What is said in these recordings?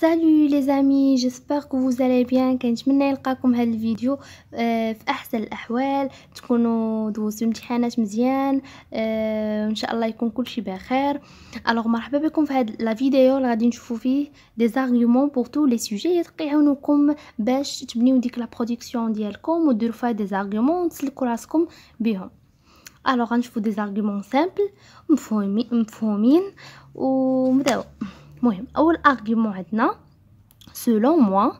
سالو لي زامي جيسبر كو فوز الي بيان كنتمنى يلقاكم هذا الفيديو آه، في احسن الاحوال تكونوا دوزتوا امتحانات مزيان آه، ان شاء الله يكون كل شيء بخير الوغ مرحبا بكم في هذا لا فيديو اللي غادي نشوفوا فيه دي زارغومون بور تو لي سوجي يعاونوكم باش تبنيو ديك لا برودكسيون ديالكم وديروا فيها دي زارغومون تسلكوا راسكم بهم الوغ غنشوفوا دي زارغومون سامبل مفهومين مفهومين ومبداو مهم اول argument عندنا selon moi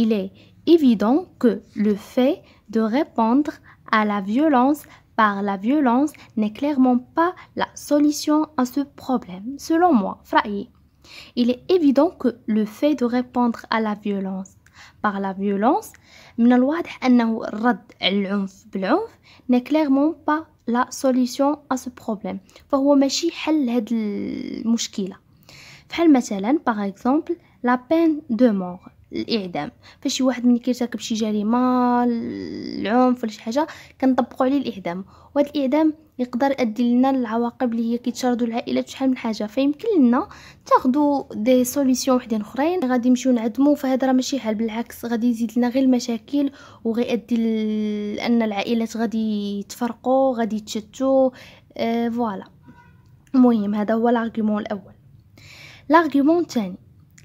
il est évident que le fait de répondre à la violence par la violence n'est clairement pas la solution à ce problème selon moi il est évident que le fait de répondre à la violence par la violence n'est clairement pas la solution à ce problème بحال مثلا باغ اكزومبل لا بين دو مور الاعدام فشي واحد ملي كيرتكب شي جريمه العنف ولا شي حاجه كنطبقوا عليه الاعدام وهذا الاعدام يقدر يؤدي لنا العواقب اللي هي كيتشردوا العائلات شحال من حاجه فيمكن لنا تاخذوا دي سوليسيون وحدين اخرين غادي نمشيو نعدمو فهذا راه ماشي حل بالعكس غادي يزيد لنا غير المشاكل وغيؤدي لان العائلات غادي يتفرقوا غادي يتشتتوا آه فوالا المهم هذا هو الارغومون الاول L'argument Tchani.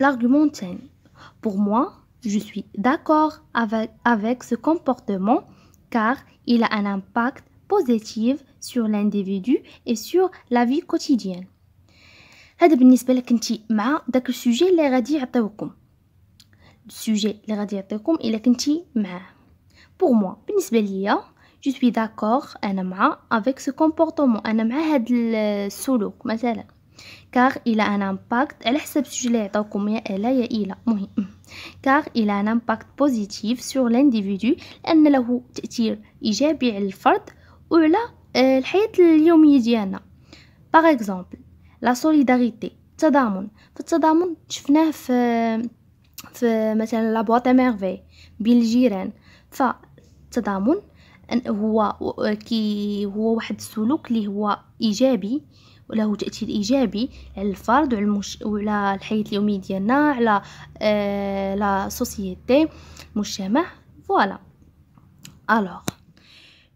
L'argument Tchani. Pour moi, je suis d'accord avec, avec ce comportement car il a un impact positif sur l'individu et sur la vie quotidienne. هذا بالنسبه لك انت مع داك السوجي اللي غادي يعطيوكم السوجي اللي غادي يعطيوكم الا كنتي معاه بور موا بالنسبه ليا جو سوي داكور انا مع افيك سو كومبورطومون انا مع هاد السلوك مثلا كاغ إلى أن امباكت على حسب السجل اللي عطاوكم يا ألا يا إلى مهم كاغ إلى أن امباكت بوزيتيف سور لانديفيدو لأن له تأثير إيجابي على الفرد وعلى الحياة اليومية ديالنا باغ اكزومبل لا سوليداريتي التضامن فالتضامن شفناه في في مثلا لا بواط ميرفي بين الجيران فالتضامن هو كي هو واحد السلوك اللي هو ايجابي Ou là où tu as été égabé. Et le fardeau. la société. Mouchamah. Voilà. Alors.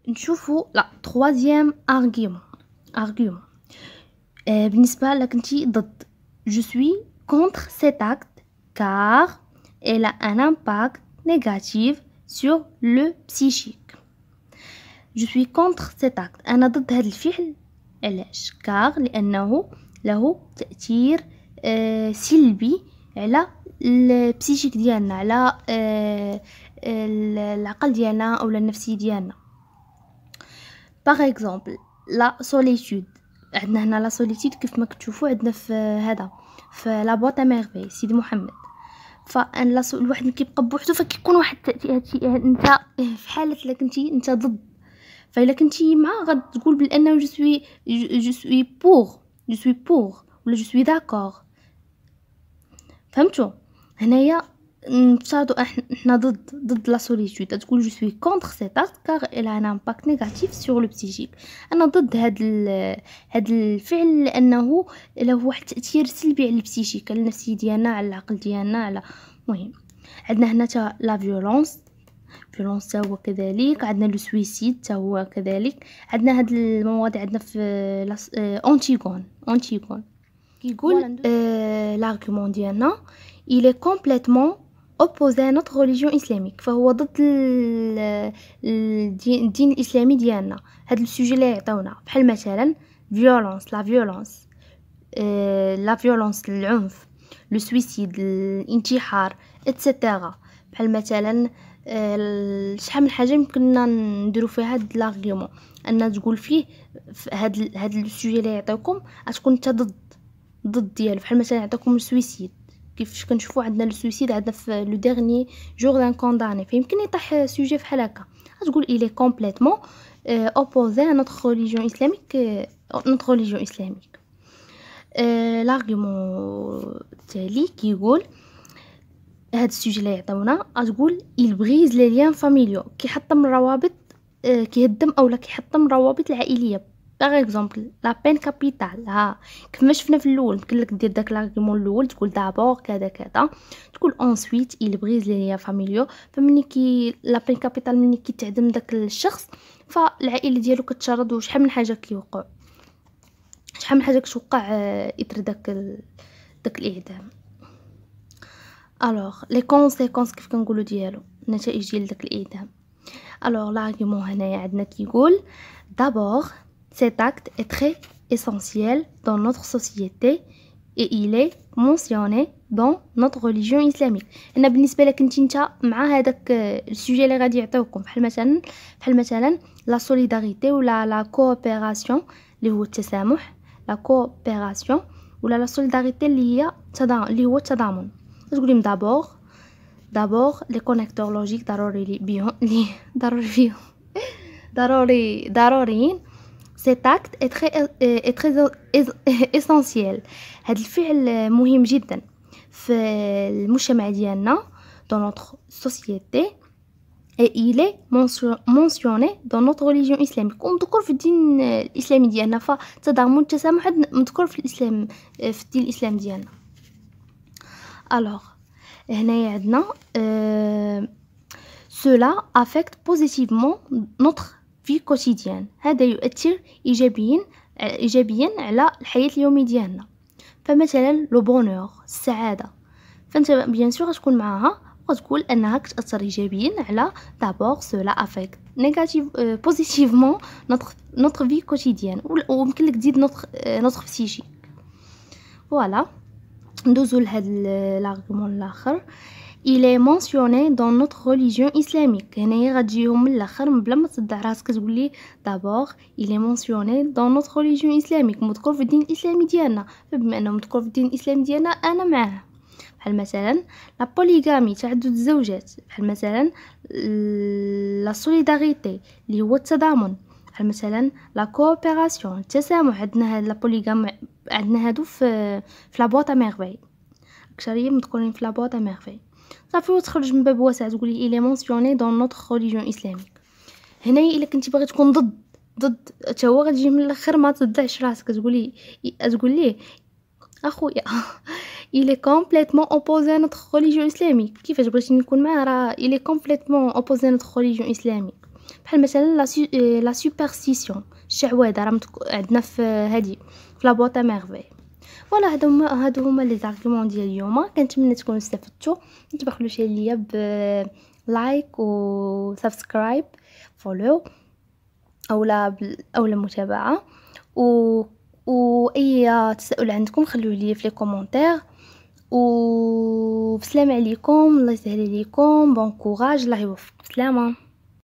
Nous voyons la troisième argument. Argument. Je suis contre cet acte. Car. Il a un impact négatif. Sur le psychique. Je suis contre cet acte. Je suis contre cet acte. علاش كاغ لأنه له تأثير آه، سلبي على البسيشيك ديالنا على آه، العقل ديالنا أو النفسي ديالنا باغ اكزومبل لا سوليتود عندنا هنا لا سوليتود كيف ما كتشوفوا عندنا في هذا في لا بوط ميرفي سيدي محمد فان لا الواحد كيبقى بوحدو فكيكون واحد انت في حاله الا كنتي انت ضد فالا كنتي معاه غتقول بانه جو سوي جو سوي بوغ جو سوي بوغ ولا جو سوي داكوغ فهمتوا هنايا نفترضوا احنا ضد ضد لا سوليتود تقول جو سوي كونتر سي ارت كار الا ان امباكت نيجاتيف سور لو بسيجيك انا ضد هاد هاد الفعل لانه له واحد التاثير سلبي على البسيجيك على النفسيه ديالنا على العقل ديالنا على المهم عندنا هنا تا لا فيولونس فرنسا هو كذلك عندنا لو سويسيد حتى هو كذلك عندنا هاد المواضيع عندنا في لس... اونتيغون اونتيغون كيقول آه... لارغومون ديالنا euh، il est complètement opposé à notre religion islamique فهو ضد الدين الاسلامي ديالنا هاد السوجي اللي عطاونا بحال مثلا فيولونس لا فيولونس لا فيولونس العنف لو سويسيد الانتحار اتسيتيرا بحال مثلا آه، شحال من حاجه يمكننا نديرو فيها هاد لاغيومون ان تقول فيه في هاد هاد السوجي اللي يعطيكم تكون انت ضد ضد ديالو بحال مثلا يعطيكم السويسيد كيفاش كنشوفوا عندنا السويسيد عندنا في لو ديرني جور دان كونداني فيمكن يطيح سوجي بحال هكا تقول الي كومبليتومون اوبوزي ا نوتر ريليجيون اسلاميك نوتر ريليجيون اسلاميك l'argument كيقول هاد السوجي اللي عطاونا غتقول البغيز لي ليان فاميليو كيحطم الروابط آه، كيهدم اولا كيحطم الروابط العائليه باغ اكزومبل لا بين كابيتال ها كما شفنا في الاول يمكن لك دير داك لاغيمون الاول تقول دابور كذا كذا تقول اونسويت il brise لي ليان فاميليو فمني كي لا بين كابيتال ملي كيتعدم داك الشخص فالعائله ديالو كتشرد وشحال من حاجه كيوقع شحال من حاجه كتوقع اثر آه، داك داك الاعدام الوغ لي كونسيكونس كيف كنقولو ديالو نتائج ديال داك الاعدام الوغ لارغيومون هنايا عندنا كيقول دابور cet acte est très essentiel dans notre société et il est mentionné dans notre religion islamique انا بالنسبه لك انت انت مع هذاك السوجي اللي غادي يعطيوكم بحال مثلا بحال مثلا لا سوليداريتي ولا لا كوبيراسيون اللي هو التسامح لا كوبيراسيون ولا لا سوليداريتي اللي هي اللي هو التضامن Esgrim d'abord. D'abord, les connecteurs logiques d'Arorin. Cet acte est très, très essentiel. C'est fait dans notre société. Et il est mentionné dans notre religion islamique. Euh, islamique. Alors, euh, cela affecte positivement notre vie quotidienne. هذا يؤثر إيجابيا إيجابيا على الحياة اليومية ديالنا. فمثلا لو بونور السعادة فانت بيان سور غتكون معاها وغتقول انها كتاثر ايجابيا على دابور سولا افيكت نيجاتيف بوزيتيفمون نوتر نوتر في كوتيديان ويمكن لك تزيد نوتر نوتر فسيجيك فوالا voilà. ندوزو لهاد لاغمون الاخر الي مونسيوني دون نوت ريليجيون اسلاميك هنايا غتجيهم من الاخر بلا ما تصدع راسك تقولي دابور الي مونسيوني دون نوت ريليجيون اسلاميك مذكور في الدين الاسلامي ديالنا فبما انه مذكور في الدين الاسلامي ديالنا انا معاه بحال مثلا لا بوليغامي تعدد الزوجات بحال مثلا لا سوليداريتي اللي هو التضامن بحال مثلا لا كوبيراسيون التسامح عندنا هاد لا بوليغامي عندنا هادو في في لابواطا ميغفي اكثريه مذكورين في ا ميغفي صافي وتخرج من باب واسع تقول لي لي مونسيوني دون نوت ريليجيون اسلامي هنايا الا كنتي باغي تكون ضد ضد حتى هو غتجي من الاخر ما تضعش راسك تقولي تقول لي اخويا الي كومبليتمون اوبوزي نوتر ريليجيون اسلاميك كيفاش بغيتي نكون معاه راه الي كومبليتمون اوبوزي نوتر ريليجيون اسلاميك بحال مثلا لا سوبرستيسيون الشعوذه euh, راه عندنا في هذه في لا بوطه ميرفي فوالا هادو هما هادو هما لي زارغومون ديال اليوم كنتمنى تكونوا استفدتوا ما شي عليا ب لايك و سبسكرايب فولو اولا اولا متابعه و واي تساؤل عندكم خلوه لي في لي كومونتير بسلام عليكم الله يسهل عليكم بون كوراج الله يوفق بسلامه